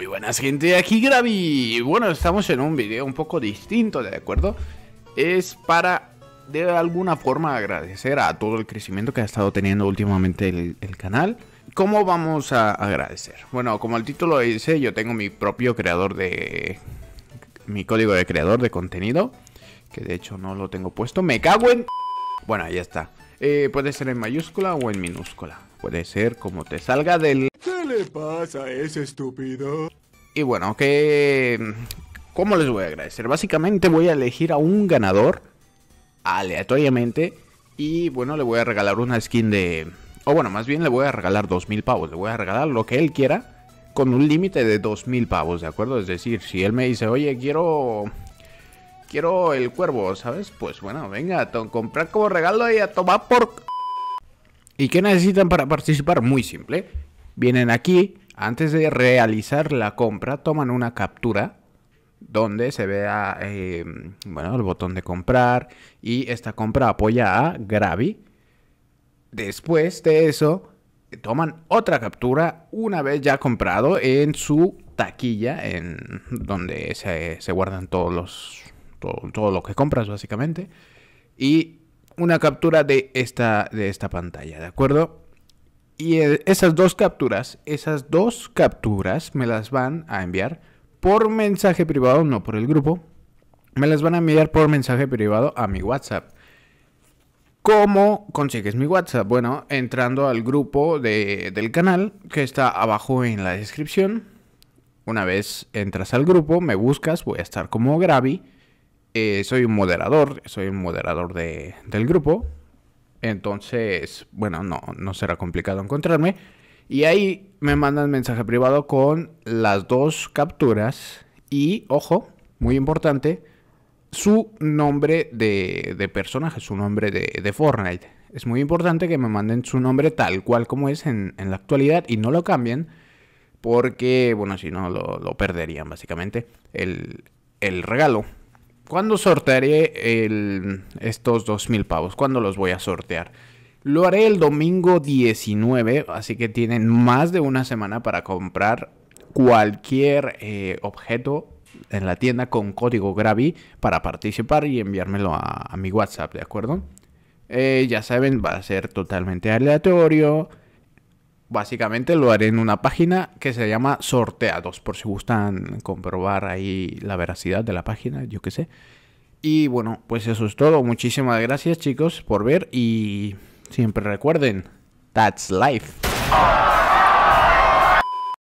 Muy buenas gente, aquí Gravi. Bueno, estamos en un video un poco distinto, ¿de acuerdo? Es para de alguna forma agradecer a todo el crecimiento que ha estado teniendo últimamente el, canal. ¿Cómo vamos a agradecer? Bueno, como el título dice, yo tengo mi propio creador de... Mi código de creador de contenido. Que de hecho no lo tengo puesto. Me cago en... Bueno, ya está. Eh, puede ser en mayúscula o en minúscula. Puede ser como te salga del le pasa ese estúpido? Y bueno, que... ¿Cómo les voy a agradecer? Básicamente voy a elegir a un ganador aleatoriamente y bueno, le voy a regalar una skin de... O bueno, más bien le voy a regalar 2.000 pavos, le voy a regalar lo que él quiera con un límite de 2.000 pavos, ¿de acuerdo? Es decir, si él me dice, oye, quiero... Quiero el cuervo, ¿sabes? Pues bueno, venga, a comprar como regalo y a tomar por... ¿Y qué necesitan para participar? Muy simple. Vienen aquí, antes de realizar la compra, toman una captura donde se vea eh, bueno, el botón de comprar y esta compra apoya a Gravi. Después de eso, toman otra captura una vez ya comprado en su taquilla, en donde se, guardan todos los, todo, lo que compras básicamente. Y una captura de esta, de esta pantalla, ¿de acuerdo? Y eh, esas dos capturas, esas dos capturas me las van a enviar por mensaje privado, no por el grupo. Me las van a enviar por mensaje privado a mi WhatsApp. ¿Cómo consigues mi WhatsApp? Bueno, entrando al grupo del canal que está abajo en la descripción. Una vez entras al grupo, me buscas, voy a estar como Gravi. Eh, soy un moderador, soy un moderador del grupo. Entonces, bueno, no, será complicado encontrarme. Y ahí me mandan mensaje privado con las dos capturas y, ojo, muy importante, su nombre de, personaje, su nombre de, de, Fortnite. Es muy importante que me manden su nombre tal cual como es en, la actualidad y no lo cambien porque, bueno, si no, lo, lo perderían básicamente el, el regalo. ¿Cuándo sortearé el, estos 2.000 pavos? ¿Cuándo los voy a sortear? Lo haré el domingo 19, así que tienen más de una semana para comprar cualquier eh, objeto en la tienda con código Gravi para participar y enviármelo a, mi WhatsApp, ¿de acuerdo? Eh, ya saben, va a ser totalmente aleatorio. Básicamente lo haré en una página que se llama Sorteados, por si gustan comprobar ahí la veracidad de la página, yo qué sé. Y bueno, pues eso es todo. Muchísimas gracias chicos por ver y siempre recuerden, that's life.